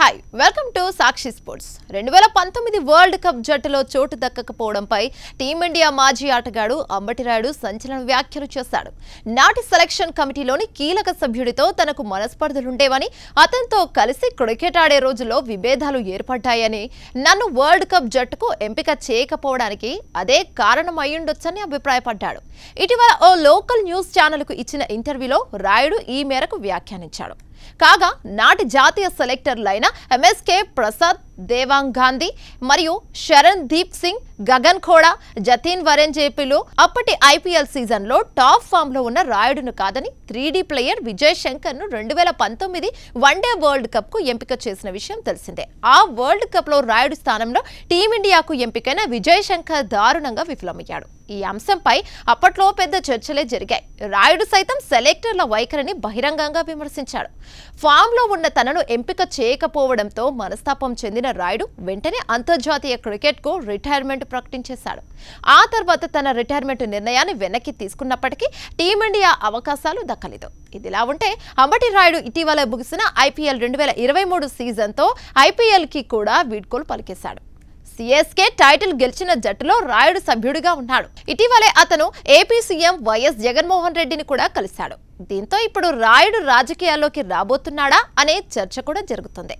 hi welcome to Sakshi sports రెండు వేల పంతొమ్మిది వరల్డ్ కప్ జట్టులో చోటు దక్కకపోవడంపై టీమిండియా మాజీ ఆటగాడు అంబటిరాయుడు సంచలన వ్యాఖ్యలు చేశాడు నాటి సెలక్షన్ కమిటీలోని కీలక సభ్యుడితో తనకు మనస్పర్ధలుండేవని అతనితో కలిసి క్రికెట్ ఆడే రోజుల్లో విభేదాలు ఏర్పడ్డాయని నన్ను వరల్డ్ కప్ జట్టుకు ఎంపిక చేయకపోవడానికి అదే కారణం అయ్యుండొచ్చని అభిప్రాయపడ్డాడు ఇటీవల ఓ లోకల్ న్యూస్ ఛానల్కు ఇచ్చిన ఇంటర్వ్యూలో రాయుడు ఈ మేరకు వ్యాఖ్యానించాడు కాగా నాటి జాతీయ సెలెక్టర్లైన ఎంఎస్కే ప్రసాద్ దేవాంగ్ గాంధీ మరియు శరణ్ దీప్ సింగ్ గగన్ ఖోడా జతీన్ వరెన్ జేపీలు అప్పటి ఐపీఎల్ సీజన్లో టాప్ ఫామ్లో ఉన్న రాయుడును కాదని త్రీడీ ప్లేయర్ విజయ్ ను రెండు వేల పంతొమ్మిది వన్డే వరల్డ్ కప్కు ఎంపిక చేసిన విషయం తెలిసిందే ఆ వరల్డ్ కప్లో రాయుడు స్థానంలో టీమిండియాకు ఎంపికైన విజయ్ శంకర్ దారుణంగా విఫలమయ్యాడు ఈ అంశంపై అప్పట్లో పెద్ద చర్చలే జరిగాయి రాయుడు సైతం సెలెక్టర్ల వైఖరిని బహిరంగంగా విమర్శించాడు ఫామ్లో ఉన్న తనను ఎంపిక చేయకపోవడంతో మనస్తాపం చెందిన చేసిన రాయుడు వెంటనే అంతర్జాతీయ క్రికెట్ కు రిటైర్మెంట్ ప్రకటించేశాడు ఆ తర్వాత తన రిటైర్మెంట్ నిర్ణయాన్ని వెనక్కి తీసుకున్నప్పటికీ టీమిండియా అవకాశాలు దక్కలేదు ఇదిలా ఉంటే అంబటి రాయుడు ఇటీవల ముగిసిన ఐపీఎల్ రెండు వేల ఇరవై మూడు సీజన్తో ఐపీఎల్కి కూడా వీడ్కోలు పలికేశాడు సిఎస్కే టైటిల్ గెలిచిన జట్టులో రాయుడు సభ్యుడిగా ఉన్నాడు ఇటీవలే అతను ఏపీ సీఎం వైఎస్ జగన్మోహన్ రెడ్డిని కూడా కలిశాడు దీంతో ఇప్పుడు రాయుడు రాజకీయాల్లోకి రాబోతున్నాడా అనే చర్చ కూడా జరుగుతుంది